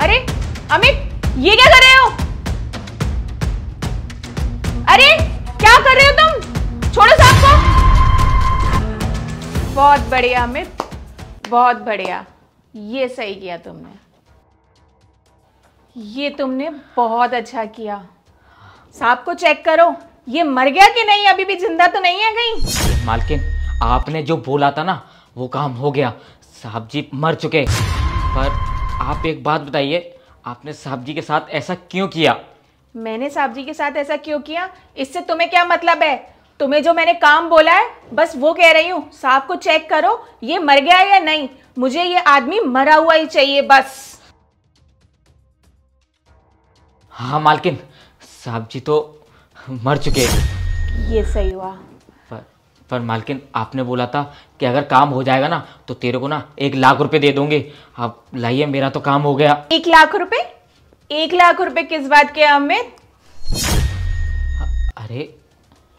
अरे अमित ये क्या कर रहे हो अरे क्या कर रहे हो तुम छोड़ो साहब को बहुत बढ़िया अमित बहुत बढ़िया ये सही किया तुमने ये तुमने बहुत अच्छा किया सांप को चेक करो ये मर गया कि नहीं अभी भी जिंदा तो नहीं है कहीं मालकिन आपने जो बोला था ना वो काम हो गया साहब जी मर चुके पर आप एक बात बताइए आपने साहब जी के साथ ऐसा क्यों किया मैंने साहब जी के साथ ऐसा क्यों किया इससे तुम्हें क्या मतलब है तुम्हें जो मैंने काम बोला है बस वो कह रही हूँ साहब को चेक करो ये मर गया या नहीं मुझे ये आदमी मरा हुआ ही चाहिए बस हाँ मालकिन साहब जी तो मर चुके ये सही हुआ पर मालकिन आपने बोला था कि अगर काम हो जाएगा ना तो तेरे को ना एक लाख रुपए दे दूंगे आप लाइए मेरा तो काम हो गया एक लाख रुपए एक लाख रुपए किस बात के अमित अरे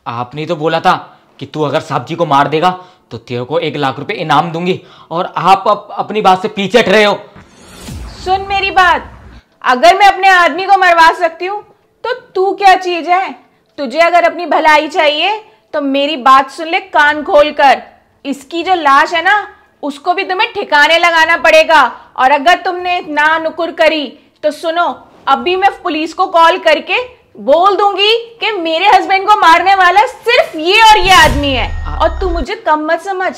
आपने तो बोला था कि तू अगर साहब जी को मार देगा तो तेरे को एक लाख रुपए इनाम दूंगी और आप अप, अपनी बात से पीछे हट रहे हो सुन मेरी बात अगर मैं अपने आदमी को मरवा सकती हूँ तो तू क्या चीज है तुझे अगर अपनी भलाई चाहिए तो मेरी बात सुन ले कान खोल कर इसकी जो लाश है ना उसको भी तुम्हें ठिकाने लगाना पड़ेगा और अगर तुमने ना नुकुर करी तो सुनो अभी मैं पुलिस को कॉल करके बोल दूंगी कि मेरे हस्बैंड को मारने वाला सिर्फ ये और ये आदमी है और तू मुझे कम मत समझ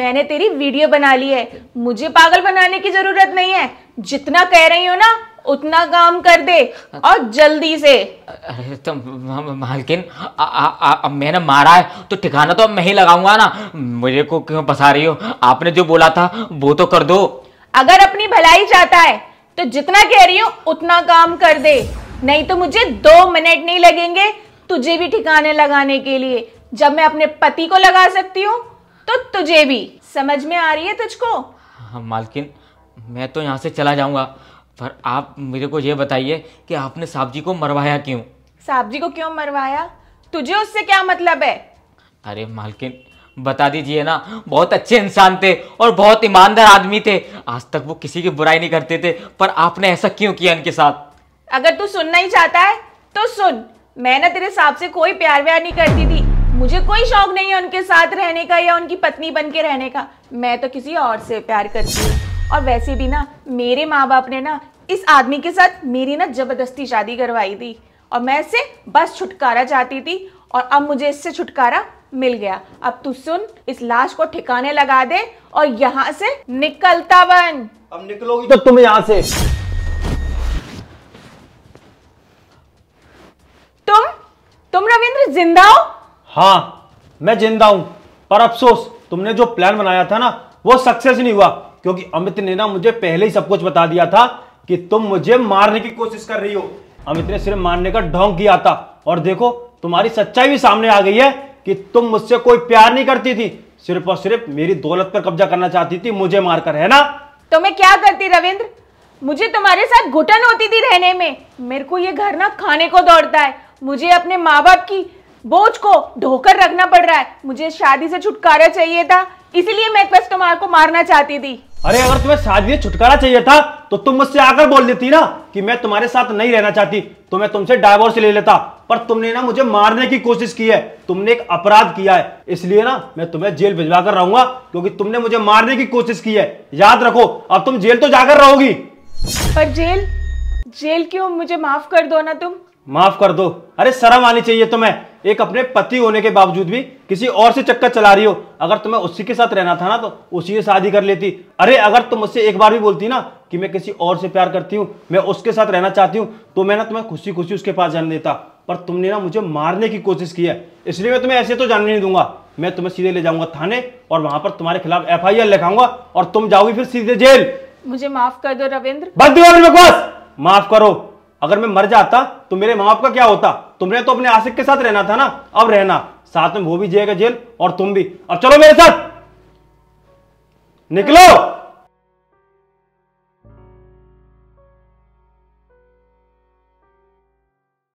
मैंने तेरी वीडियो बना ली है मुझे पागल बनाने की जरूरत नहीं है जितना कह रही हो ना उतना काम कर दे और जल्दी से अरे तो मालकिन आ, मैंने मारा है तो ठिकाना तो मैं ही लगाऊंगा ना मुझे को क्यों फंसा रही हो आपने जो बोला था वो तो कर दो अगर अपनी भलाई चाहता है तो जितना कह रही हूँ उतना काम कर दे नहीं तो मुझे दो मिनट नहीं लगेंगे तुझे भी ठिकाने लगाने के लिए जब मैं अपने पति को लगा सकती हूँ तो तुझे भी समझ में आ रही है तुझको हाँ मालकिन मैं तो यहाँ से चला जाऊंगा पर आप मेरे को ये बताइए कि आपने साहब जी को मरवाया क्यों साहब जी को क्यों मरवाया तुझे उससे क्या मतलब है अरे मालकिन बता दीजिए ना बहुत अच्छे इंसान थे और बहुत ईमानदार आदमी थे आज तक वो किसी की बुराई नहीं करते थे पर आपने ऐसा क्यों किया इनके साथ अगर तू सुनना ही चाहता है तो सुन मैं ना तेरे साहब से कोई प्यार व्यार नहीं करती थी मुझे कोई शौक नहीं है उनके साथ रहने का या उनकी पत्नी बन के रहने का मैं तो किसी और से प्यार करती हूँ और वैसे भी ना मेरे माँ बाप ने ना इस आदमी के साथ मेरी ना ज़बरदस्ती शादी करवाई थी और मैं इससे बस छुटकारा चाहती थी और अब मुझे इससे छुटकारा मिल गया अब तू सुन इस लाश को ठिकाने लगा दे और यहाँ से निकलता बन अब निकलोगी तो तुम यहाँ से तुम तुम रविंद्र जिंदा हो हाँ मैं जिंदा हूँ पर अफसोस तुमने जो प्लान बनाया था ना वो सक्सेस नहीं हुआ क्योंकि अमित ने ना मुझे पहले ही सब कुछ बता दिया था कि तुम मुझे मारने की कोशिश कर रही हो अमित ने सिर्फ मारने का ढोंग किया था और देखो तुम्हारी सच्चाई भी सामने आ गई है कि तुम मुझसे कोई प्यार नहीं करती थी सिर्फ और सिर्फ मेरी दौलत पर कब्जा करना चाहती थी मुझे मारकर है ना तो मैं क्या करती रविंद्र मुझे तुम्हारे साथ घुटन होती थी रहने में मेरे को ये घर ना खाने को दौड़ता है मुझे अपने माँ बाप की बोझ को ढोकर रखना पड़ रहा है मुझे शादी से छुटकारा चाहिए था इसीलिए मैं कस्टमर को मारना चाहती थी अरे अगर तुम्हें शादी छुटकारा चाहिए था तो तुम मुझसे आकर बोल देती ना कि मैं तुम्हारे साथ नहीं रहना चाहती तो मैं तुमसे डायवोर्स ले लेता पर तुमने ना मुझे मारने की कोशिश की है तुमने एक अपराध किया है इसलिए ना मैं तुम्हें जेल भिजवा कर रहूंगा क्योंकि तुमने मुझे मारने की कोशिश की है याद रखो अब तुम जेल तो जाकर रहोगी पर जेल जेल क्यों मुझे माफ कर दो ना तुम माफ कर दो अरे शर्म आनी चाहिए तुम्हें एक अपने पति होने के बावजूद भी किसी और से चक्कर चला रही हो अगर तुम्हें उसी के साथ रहना था ना तो उसी से शादी कर लेती अरे अगर तुम मुझसे एक बार भी बोलती ना कि मैं किसी और से प्यार करती हूँ मैं उसके साथ रहना चाहती हूँ तो मैं ना तुम्हें खुशी खुशी उसके पास जाने देता पर तुमने ना मुझे मारने की कोशिश की है इसलिए मैं तुम्हें ऐसे तो जानने नहीं दूंगा मैं तुम्हें सीधे ले जाऊंगा थाने और वहां पर तुम्हारे खिलाफ एफ आई आर लिखाऊंगा और तुम जाओगी फिर सीधे जेल मुझे माफ कर दो रविंद्र बंद करो बकवास माफ करो अगर मैं मर जाता तो मेरे माँ बाप का क्या होता तुमने तो अपने आशिक के साथ रहना था ना अब रहना साथ में वो भी जाएगा जेल और तुम भी अब चलो मेरे साथ निकलो